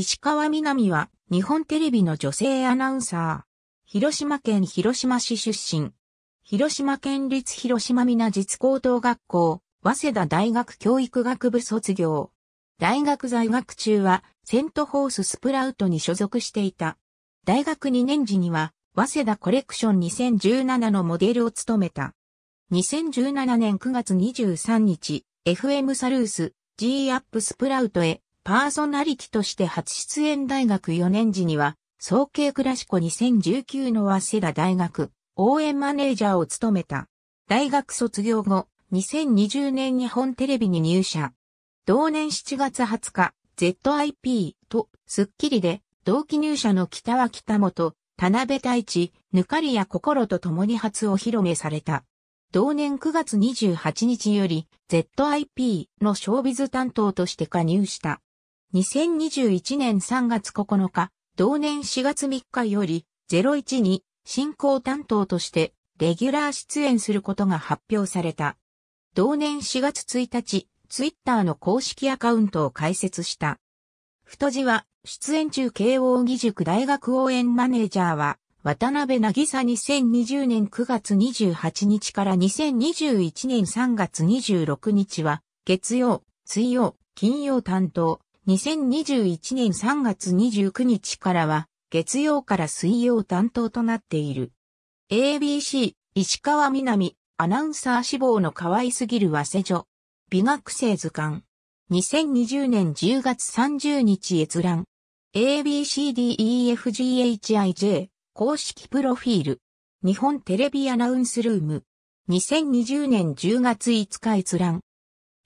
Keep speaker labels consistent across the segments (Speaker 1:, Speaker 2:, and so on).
Speaker 1: 石川みなみは日本テレビの女性アナウンサー。広島県広島市出身。広島県立広島な実高等学校、早稲田大学教育学部卒業。大学在学中はセントホーススプラウトに所属していた。大学2年時には早稲田コレクション2017のモデルを務めた。2017年9月23日、FM サルース、G アップスプラウトへパーソナリティとして初出演大学4年時には、総計クラシコ2019の早稲田大学、応援マネージャーを務めた。大学卒業後、2020年日本テレビに入社。同年7月20日、ZIP と、スッキリで、同期入社の北脇田本、田辺太一、ぬかりや心と共に初お披露目された。同年9月28日より ZIP のショービズ担当として加入した。2021年3月9日、同年4月3日より、01に進行担当としてレギュラー出演することが発表された。同年4月1日、ツイッターの公式アカウントを開設した。太字は、出演中慶応義塾大学応援マネージャーは、渡辺渚ぎさ2020年9月28日から2021年3月26日は、月曜、水曜、金曜担当、2021年3月29日からは、月曜から水曜担当となっている。ABC、石川みなみ、アナウンサー志望の可愛すぎる和瀬女。美学生図鑑。2020年10月30日閲覧。ABCDEFGHIJ 公式プロフィール。日本テレビアナウンスルーム。2020年10月5日閲覧。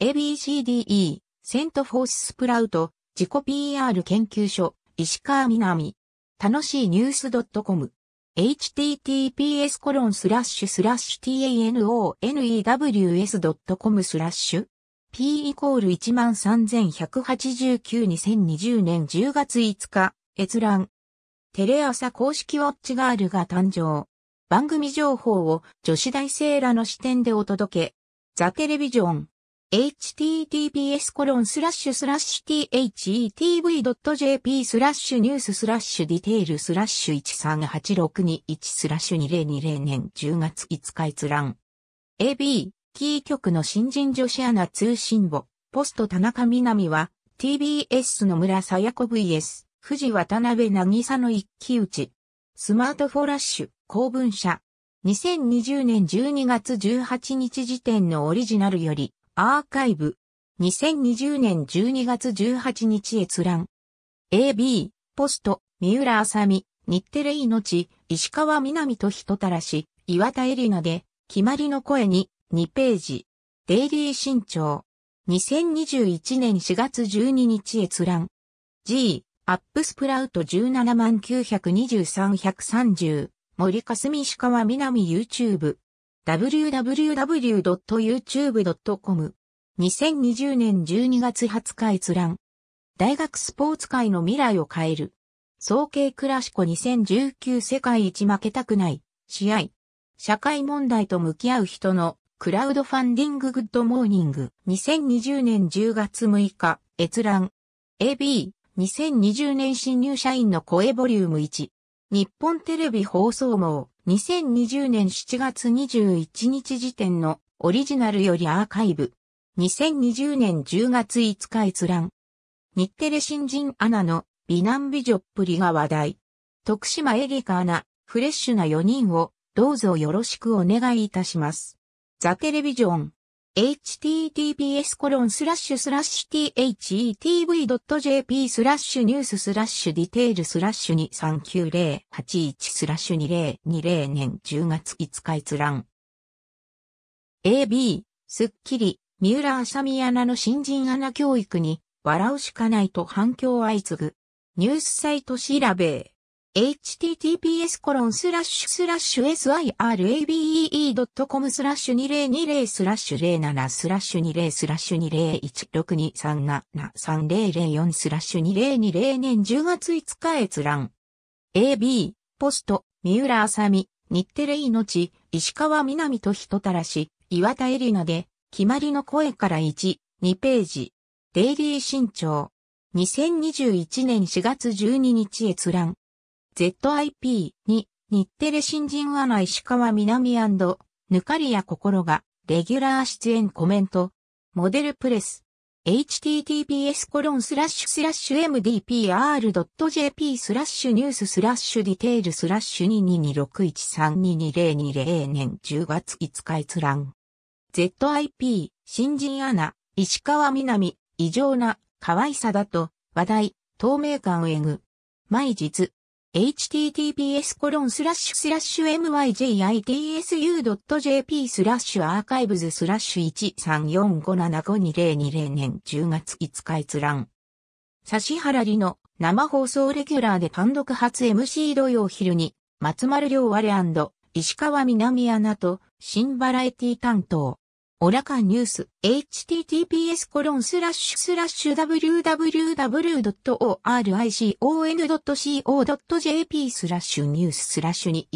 Speaker 1: ABCDE セントフォーススプラウト、自己 PR 研究所、石川みなみ。楽しいニュース .com。https コロンスラッシュスラッシュ tanonews.com スラッシュ p イコール131892020年10月5日閲覧テレ朝公式ウォッチガールが誕生番組情報を女子大生らの視点でお届けザ・テレビジョン https コロンスラッシュスラッシュ thetv.jp スラッシュニューススラッシュディテールスラッシュ13862スラッシュ2020年10月5日閲覧。AB、キー局の新人女子アナ通信簿、ポスト田中みなみは、TBS の村さやこ VS、藤渡辺なぎさの一騎打ち。スマートフォラッシュ、公文社。2020年12月18日時点のオリジナルより、アーカイブ。2020年12月18日閲覧。AB、ポスト、三浦あさみ、日テレ命、石川みなみと人たらし、岩田エリナで、決まりの声に、2ページ。デイリー新潮。2021年4月12日閲覧。G、アップスプラウト17万92330、森かすみ石川みなみ YouTube。www.youtube.com 2020年12月20日閲覧大学スポーツ界の未来を変える総計クラシコ2019世界一負けたくない試合社会問題と向き合う人のクラウドファンディンググッドモーニング2020年10月6日閲覧 AB 2020年新入社員の声ボリューム1日本テレビ放送網2020年7月21日時点のオリジナルよりアーカイブ。2020年10月5日閲覧。日テレ新人アナの美男美女っぷりが話題。徳島エリカアナ、フレッシュな4人をどうぞよろしくお願いいたします。ザテレビジョン。https コロンスラッシュスラッシュ thetv.jp スラッシュニューススラッシュディテールスラッシュ239081スラッシュ2020年10月5日閲覧。AB、スッキリ、三浦麻美アナの新人アナ教育に笑うしかないと反響相次ぐ。ニュースサイト調べ。https syrabe.com e スラッシュ2020スラッシュ07スラッシュ20スラッシュ201623773004スラッシュ2020年10月5日閲覧。AB、ポスト、三浦あさみ、日テレ命、石川みなみと人たらし、岩田絵里奈で、決まりの声から1、2ページ。デイリー新潮。2021年4月12日閲覧。ZIP に日テレ新人アナ石川みなみぬかりや心がレギュラー出演コメントモデルプレス https コロンスラッシュスラッシュ mdpr.jp スラッシュニューススラッシュディテールスラッシュ2 2 2 6 1 3 2 2 0 2 0年10月5日閲覧 ZIP 新人アナ石川みなみ異常な可愛さだと話題透明感をえぐ毎日 https コロンスラッシュスラッシュ myjitsu.jp スラッシュアーカイブズスラッシュ134575020年10月5日閲覧。指原里の生放送レギュラーで単独初 MC 土曜昼に松丸亮我石川南アナと新バラエティ担当。オラカンニュース、https コロンスラッシュスラッシュ www.oricon.co.jp スラッシュニューススラッシュ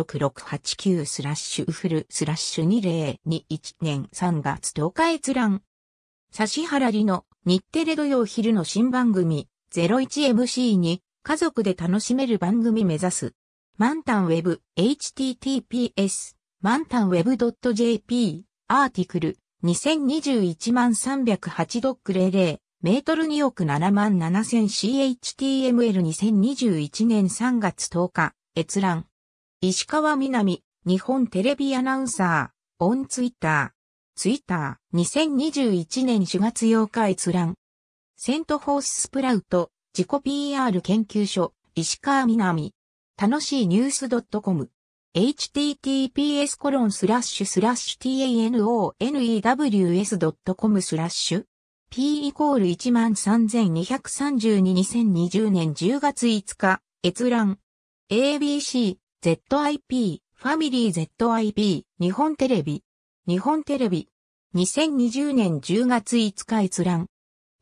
Speaker 1: 2186689スラッシュフルスラッシュ2021年3月10日閲覧。指原里の日テレ土曜昼の新番組 01MC に家族で楽しめる番組目指す。マンタンウェブ https マンタンウェブ .jp アーティクル2021万308ドック00メートル2億7万 7000CHTML2021 年3月10日閲覧石川みなみ日本テレビアナウンサーオンツイッターツイッター2021年4月8日閲覧セントホーススプラウト自己 PR 研究所石川みなみ楽しいニュース .com https コロンスラッシュスラッシュ tanonews.com スラッシュ p イコール132322020年10月5日閲覧 ABC ZIP ファミリー ZIP 日本テレビ日本テレビ2020年10月5日閲覧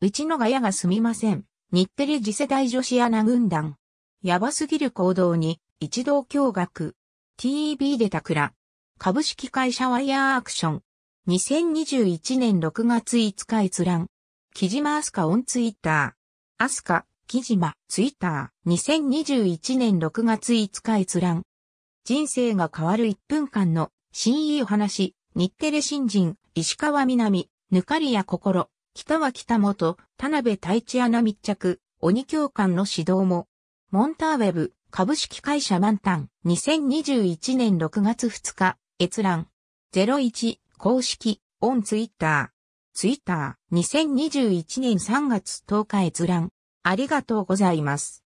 Speaker 1: うちのガヤがすみません日テレ次世代女子アナ軍団やばすぎる行動に一同驚愕 TEB でたくら。株式会社ワイヤーアクション。2021年6月5日閲覧。木島アスカオンツイッター。アスカ、木島、ツイッター。2021年6月5日閲覧。人生が変わる1分間の新いいお話。日テレ新人、石川みなみ、ぬかりや心、北は北本、田辺太一穴密着、鬼教官の指導も。モンターウェブ、株式会社満タン、2021年6月2日、閲覧。01、公式、オンツイッター。ツイッター、2021年3月10日閲覧。ありがとうございます。